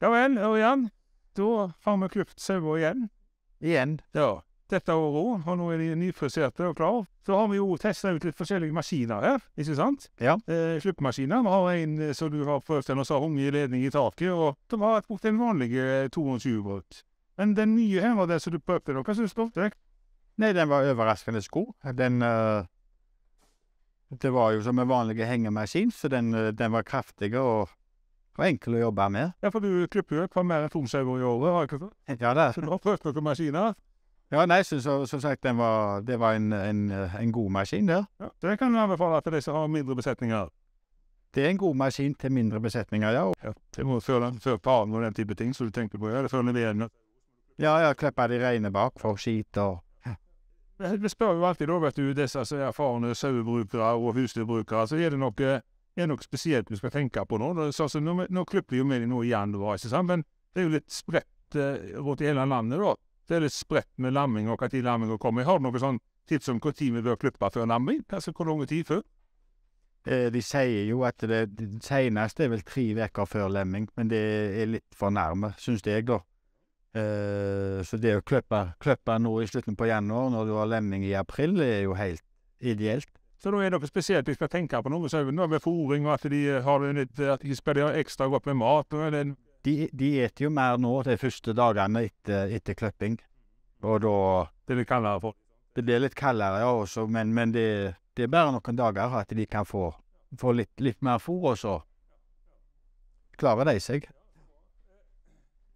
Ja vel, Ørjan. Da har vi klipt sauer igjen. Igjen? Ja. Dette året òg, og nå er de nyfriserte og klare. Så har vi jo testa ut litt forskjellige maskiner her, ikke sant? Ja. Eh, Sluppmaskiner. Vi har en eh, som du har prøvd den og har unge i ledning i taket, og som har brukt en vanlig eh, 220 volt. Men den nye her var den som du prøvde nå. Hva syns du om Nei, den var overraskende god. Den uh, Det var jo som en vanlig hengemaskin, så den, uh, den var kraftig og og enkel å jobbe med. Ja, for du klipper jo hva mer enn mer sauer i året, har ikke sant? Ja, det. Så nå prøvde dere maskiner? Ja, nei, så, så, som sagt, var, det var en, en, en god maskin der. Ja, det kan du anbefale til de som har mindre besetninger. Det er en god maskin til mindre besetninger, ja. ja det må før, før paren og den type ting som du tenker på, ja, det føler vi leveringen. Ja, ja, klippe de reine bak for skit og ja. Vi spør jo alltid da, vet du, disse erfarne sauebrukere og husdyrbrukere, så er det noe eh, er nok spesielt du skal tenke på nå. Så, altså, nå, nå klipper jo vi nå i januar, ikke sant? men det er jo litt spredt eh, rundt i hele landet. da. Det er litt spredt med lamming og når lamminga kommer. Har du noe sånn tips om når vi bør klippe før lamming? Altså hvor lang tid før? Eh, de sier jo at det, det seneste er vel tre uker før lemming, men det er litt for nærme, syns jeg, da. Uh, så det å klippe, nå i slutten på januar, når du har lemming i april, er jo helt ideelt. Så da er det noe spesielt de skal tenke på noe sauene, ved fôring og at de eh, har litt, at de spiller ekstra godt med mat. og de, de eter jo mer nå de første dagene etter, etter klipping. Og da Det blir litt kaldere for Det blir litt kaldere, ja, også, men, men det, det, er bare noen dager at de kan få, få litt, litt, mer fôr, og så klarer de seg.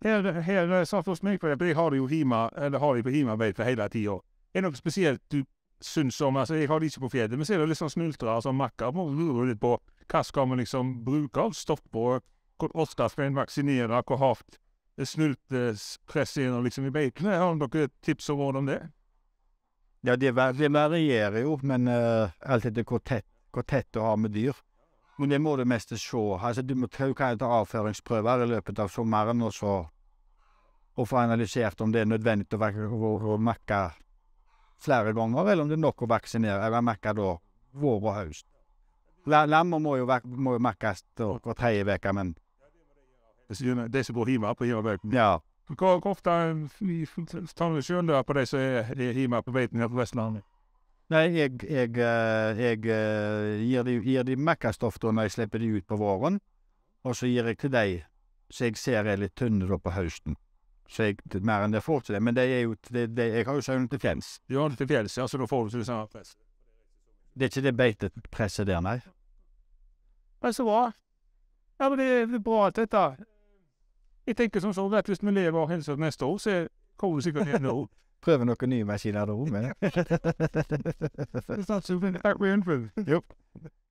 Her, her satt hos meg, for jeg har det jo hjemme, eller har det på hjemmearbeid for hele tida. Er det noe spesielt du syns om altså Jeg har det ikke på fjellet, men så er det litt sånn snultrere altså makker. Må lure litt på hva skal vi liksom bruke av stoff på? Hvor ofte skal en vaksinere? Hvor hardt snultpresset inn liksom i beitene? Har dere tips og råd om det? Ja, det varierer jo, men uh, alt etter hvor tett, hvor tett du har med dyr. Men det må du mest se. Altså, du må ta avføringsprøver i løpet av sommeren, og så og få analysert om det er nødvendig å, å, å makke flere ganger, eller om det er nok å vaksinere. Jeg vil merke da vår og høst. Lammer må jo, må jo merkes hver tredje uke, men De som bor hjemme på hjemmebøken? Ja. Hvor, ofte tar du sjøl på de som er hjemme på beiten her på Vestlandet? Nei, jeg, jeg, eh, jeg, gir eh, dem gir de mekkastoff når jeg slipper dem ut på våren. Og så gir jeg til dem, som jeg ser er litt tynne på høsten. Så jeg, mer enn det får til det. Men det er jo, det, det, jeg har jo sauene til fjells. Du har det til fjells, ja, så da får du til liksom det samme presset? Det er ikke det presset der, nei. Nei, så bra. Ja, men det er bra alt dette. Jeg tenker som så, sånn at hvis vi lever og hilser neste år, så kommer vi sikkert igjen nå. Prøver noen nye maskiner der òg, men.